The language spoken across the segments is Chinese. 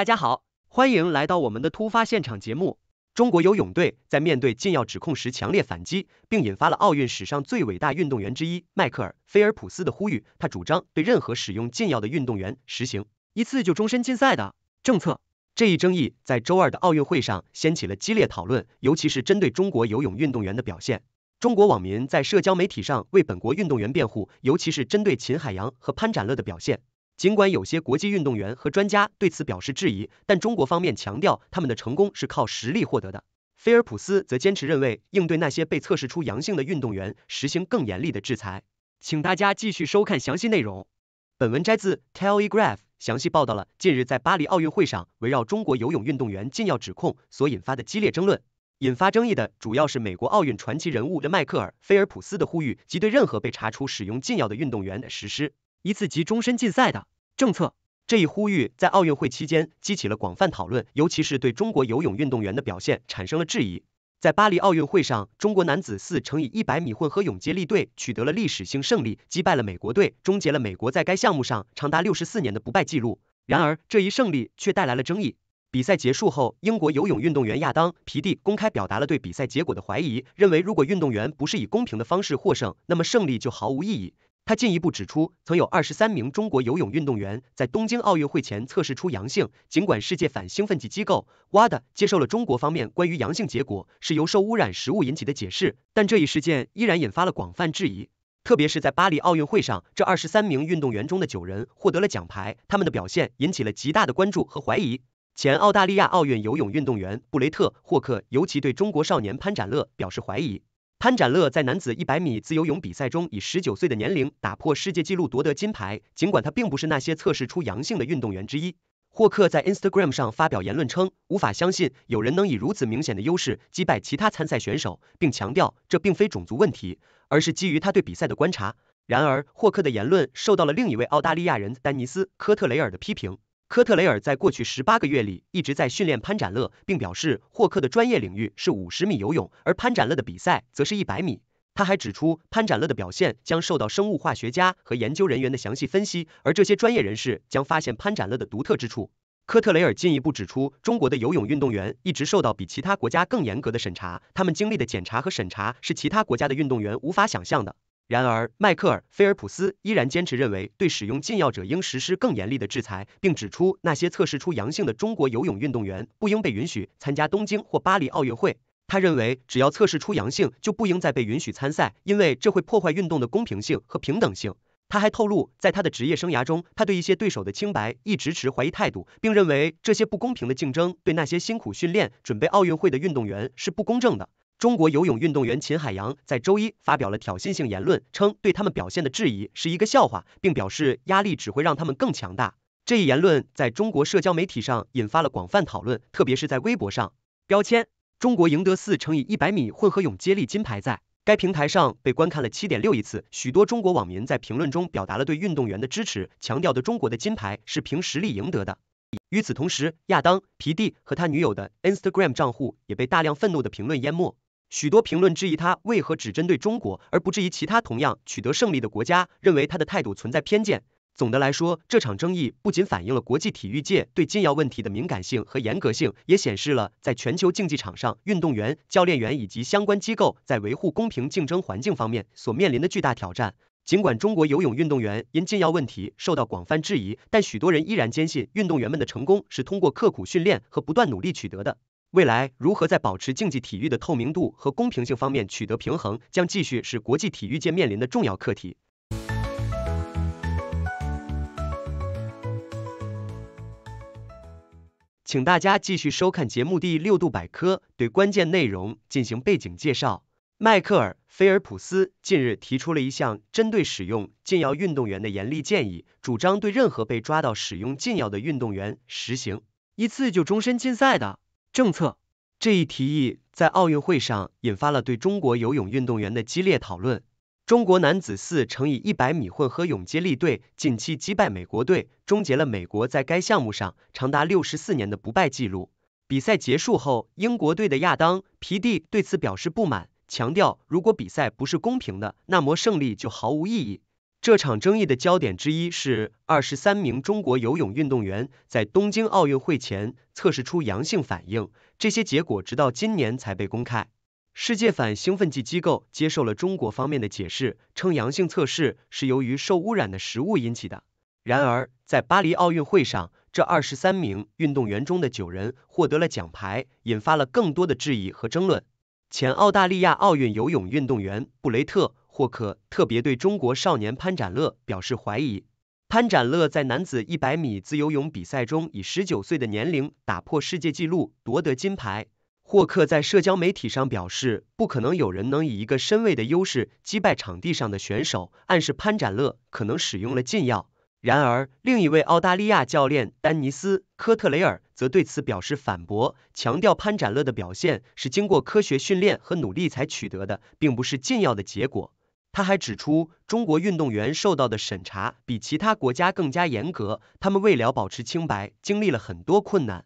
大家好，欢迎来到我们的突发现场节目。中国游泳队在面对禁药指控时强烈反击，并引发了奥运史上最伟大运动员之一迈克尔菲尔普斯的呼吁。他主张对任何使用禁药的运动员实行一次就终身禁赛的政策。这一争议在周二的奥运会上掀起了激烈讨论，尤其是针对中国游泳运动员的表现。中国网民在社交媒体上为本国运动员辩护，尤其是针对秦海洋和潘展乐的表现。尽管有些国际运动员和专家对此表示质疑，但中国方面强调他们的成功是靠实力获得的。菲尔普斯则坚持认为，应对那些被测试出阳性的运动员实行更严厉的制裁。请大家继续收看详细内容。本文摘自 Telegraph，详细报道了近日在巴黎奥运会上围绕中国游泳运动员禁药指控所引发的激烈争论。引发争议的主要是美国奥运传奇人物的迈克尔·菲尔普斯的呼吁及对任何被查出使用禁药的运动员的实施。一次及终身禁赛的政策。这一呼吁在奥运会期间激起了广泛讨论，尤其是对中国游泳运动员的表现产生了质疑。在巴黎奥运会上，中国男子四乘以一百米混合泳接力队取得了历史性胜利，击败了美国队，终结了美国在该项目上长达六十四年的不败纪录。然而，这一胜利却带来了争议。比赛结束后，英国游泳运动员亚当皮蒂公开表达了对比赛结果的怀疑，认为如果运动员不是以公平的方式获胜，那么胜利就毫无意义。他进一步指出，曾有二十三名中国游泳运动员在东京奥运会前测试出阳性。尽管世界反兴奋剂机构 WADA 接受了中国方面关于阳性结果是由受污染食物引起的解释，但这一事件依然引发了广泛质疑。特别是在巴黎奥运会上，这二十三名运动员中的九人获得了奖牌，他们的表现引起了极大的关注和怀疑。前澳大利亚奥运游泳运动员布雷特·霍克尤其对中国少年潘展乐表示怀疑。潘展乐在男子一百米自由泳比赛中以十九岁的年龄打破世界纪录夺得金牌，尽管他并不是那些测试出阳性的运动员之一。霍克在 Instagram 上发表言论称，无法相信有人能以如此明显的优势击败其他参赛选手，并强调这并非种族问题，而是基于他对比赛的观察。然而，霍克的言论受到了另一位澳大利亚人丹尼斯科特雷尔的批评。科特雷尔在过去十八个月里一直在训练潘展乐，并表示霍克的专业领域是五十米游泳，而潘展乐的比赛则是一百米。他还指出，潘展乐的表现将受到生物化学家和研究人员的详细分析，而这些专业人士将发现潘展乐的独特之处。科特雷尔进一步指出，中国的游泳运动员一直受到比其他国家更严格的审查，他们经历的检查和审查是其他国家的运动员无法想象的。然而，迈克尔·菲尔普斯依然坚持认为，对使用禁药者应实施更严厉的制裁，并指出那些测试出阳性的中国游泳运动员不应被允许参加东京或巴黎奥运会。他认为，只要测试出阳性，就不应再被允许参赛，因为这会破坏运动的公平性和平等性。他还透露，在他的职业生涯中，他对一些对手的清白一直持怀疑态度，并认为这些不公平的竞争对那些辛苦训练准备奥运会的运动员是不公正的。中国游泳运动员秦海洋在周一发表了挑衅性言论，称对他们表现的质疑是一个笑话，并表示压力只会让他们更强大。这一言论在中国社交媒体上引发了广泛讨论，特别是在微博上。标签“中国赢得四乘以一百米混合泳接力金牌”在该平台上被观看了七点六亿次。许多中国网民在评论中表达了对运动员的支持，强调的中国的金牌是凭实力赢得的。与此同时，亚当·皮蒂和他女友的 Instagram 账户也被大量愤怒的评论淹没。许多评论质疑他为何只针对中国而不质疑其他同样取得胜利的国家，认为他的态度存在偏见。总的来说，这场争议不仅反映了国际体育界对禁药问题的敏感性和严格性，也显示了在全球竞技场上，运动员、教练员以及相关机构在维护公平竞争环境方面所面临的巨大挑战。尽管中国游泳运动员因禁药问题受到广泛质疑，但许多人依然坚信运动员们的成功是通过刻苦训练和不断努力取得的。未来如何在保持竞技体育的透明度和公平性方面取得平衡，将继续是国际体育界面临的重要课题。请大家继续收看节目第六度百科，对关键内容进行背景介绍。迈克尔·菲尔普斯近日提出了一项针对使用禁药运动员的严厉建议，主张对任何被抓到使用禁药的运动员实行一次就终身禁赛的。政策这一提议在奥运会上引发了对中国游泳运动员的激烈讨论。中国男子四乘以一百米混合泳接力队近期击败美国队，终结了美国在该项目上长达六十四年的不败纪录。比赛结束后，英国队的亚当·皮蒂对此表示不满，强调如果比赛不是公平的，那么胜利就毫无意义。这场争议的焦点之一是二十三名中国游泳运动员在东京奥运会前测试出阳性反应，这些结果直到今年才被公开。世界反兴奋剂机构接受了中国方面的解释，称阳性测试是由于受污染的食物引起的。然而，在巴黎奥运会上，这二十三名运动员中的九人获得了奖牌，引发了更多的质疑和争论。前澳大利亚奥运游泳运动员布雷特。霍克特别对中国少年潘展乐表示怀疑。潘展乐在男子一百米自由泳比赛中以十九岁的年龄打破世界纪录，夺得金牌。霍克在社交媒体上表示，不可能有人能以一个身位的优势击败场地上的选手，暗示潘展乐可能使用了禁药。然而，另一位澳大利亚教练丹尼斯科特雷尔则对此表示反驳，强调潘展乐的表现是经过科学训练和努力才取得的，并不是禁药的结果。他还指出，中国运动员受到的审查比其他国家更加严格，他们为了保持清白，经历了很多困难。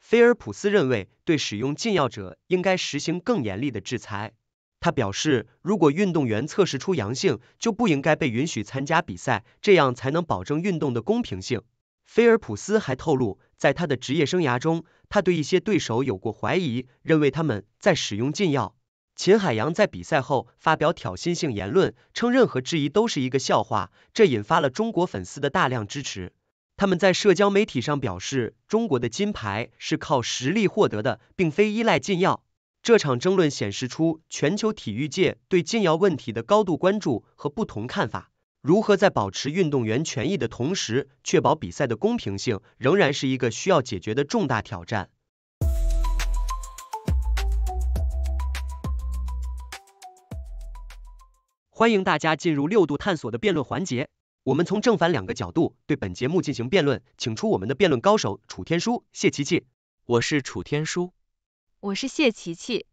菲尔普斯认为，对使用禁药者应该实行更严厉的制裁。他表示，如果运动员测试出阳性，就不应该被允许参加比赛，这样才能保证运动的公平性。菲尔普斯还透露，在他的职业生涯中，他对一些对手有过怀疑，认为他们在使用禁药。秦海洋在比赛后发表挑衅性言论，称任何质疑都是一个笑话，这引发了中国粉丝的大量支持。他们在社交媒体上表示，中国的金牌是靠实力获得的，并非依赖禁药。这场争论显示出全球体育界对禁药问题的高度关注和不同看法。如何在保持运动员权益的同时，确保比赛的公平性，仍然是一个需要解决的重大挑战。欢迎大家进入六度探索的辩论环节。我们从正反两个角度对本节目进行辩论，请出我们的辩论高手楚天舒、谢琪琪。我是楚天舒，我是谢琪琪。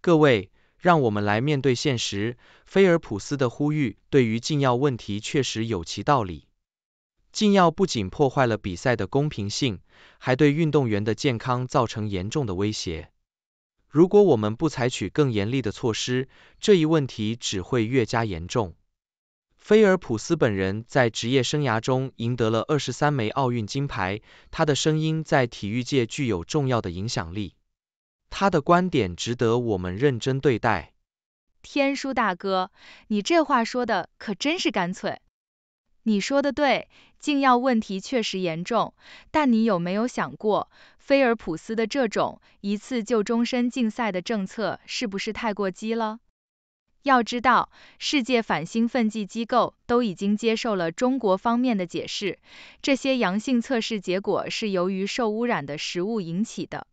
各位，让我们来面对现实。菲尔普斯的呼吁对于禁药问题确实有其道理。禁药不仅破坏了比赛的公平性，还对运动员的健康造成严重的威胁。如果我们不采取更严厉的措施，这一问题只会越加严重。菲尔普斯本人在职业生涯中赢得了二十三枚奥运金牌，他的声音在体育界具有重要的影响力，他的观点值得我们认真对待。天书大哥，你这话说的可真是干脆。你说的对，禁药问题确实严重。但你有没有想过，菲尔普斯的这种一次就终身禁赛的政策是不是太过激了？要知道，世界反兴奋剂机构都已经接受了中国方面的解释，这些阳性测试结果是由于受污染的食物引起的。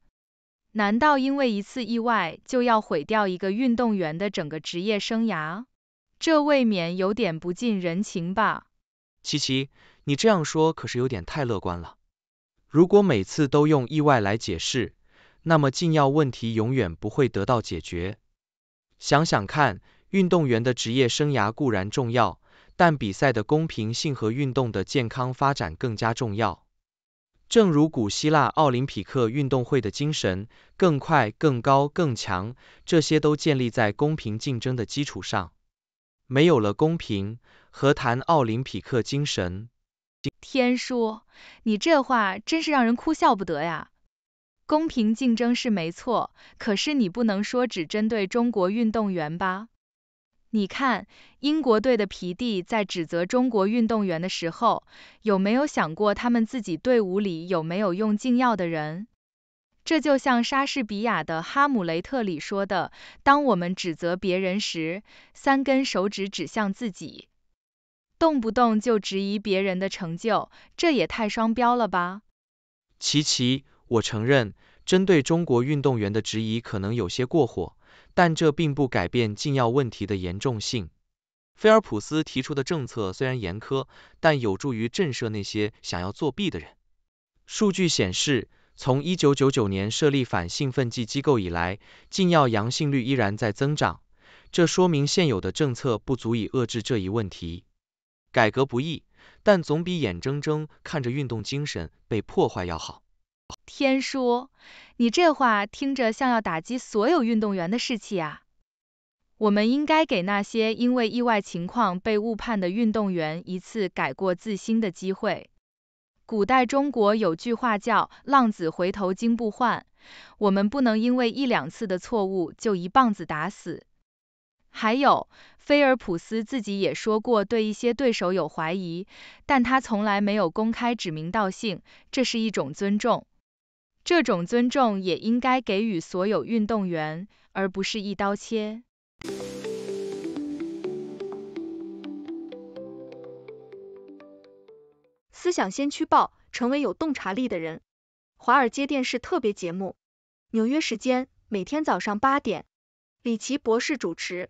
难道因为一次意外就要毁掉一个运动员的整个职业生涯？这未免有点不近人情吧？琪琪，你这样说可是有点太乐观了。如果每次都用意外来解释，那么禁药问题永远不会得到解决。想想看，运动员的职业生涯固然重要，但比赛的公平性和运动的健康发展更加重要。正如古希腊奥林匹克运动会的精神——更快、更高、更强，这些都建立在公平竞争的基础上。没有了公平，何谈奥林匹克精神？天叔，你这话真是让人哭笑不得呀。公平竞争是没错，可是你不能说只针对中国运动员吧？你看，英国队的皮蒂在指责中国运动员的时候，有没有想过他们自己队伍里有没有用禁药的人？这就像莎士比亚的《哈姆雷特》里说的，当我们指责别人时，三根手指指向自己。动不动就质疑别人的成就，这也太双标了吧！其其，我承认，针对中国运动员的质疑可能有些过火，但这并不改变禁药问题的严重性。菲尔普斯提出的政策虽然严苛，但有助于震慑那些想要作弊的人。数据显示，从1999年设立反兴奋剂机构以来，禁药阳性率依然在增长，这说明现有的政策不足以遏制这一问题。改革不易，但总比眼睁睁看着运动精神被破坏要好。天叔，你这话听着像要打击所有运动员的士气啊！我们应该给那些因为意外情况被误判的运动员一次改过自新的机会。古代中国有句话叫“浪子回头金不换”，我们不能因为一两次的错误就一棒子打死。还有，菲尔普斯自己也说过对一些对手有怀疑，但他从来没有公开指名道姓，这是一种尊重。这种尊重也应该给予所有运动员，而不是一刀切。思想先驱报，成为有洞察力的人。华尔街电视特别节目，纽约时间每天早上八点，李奇博士主持。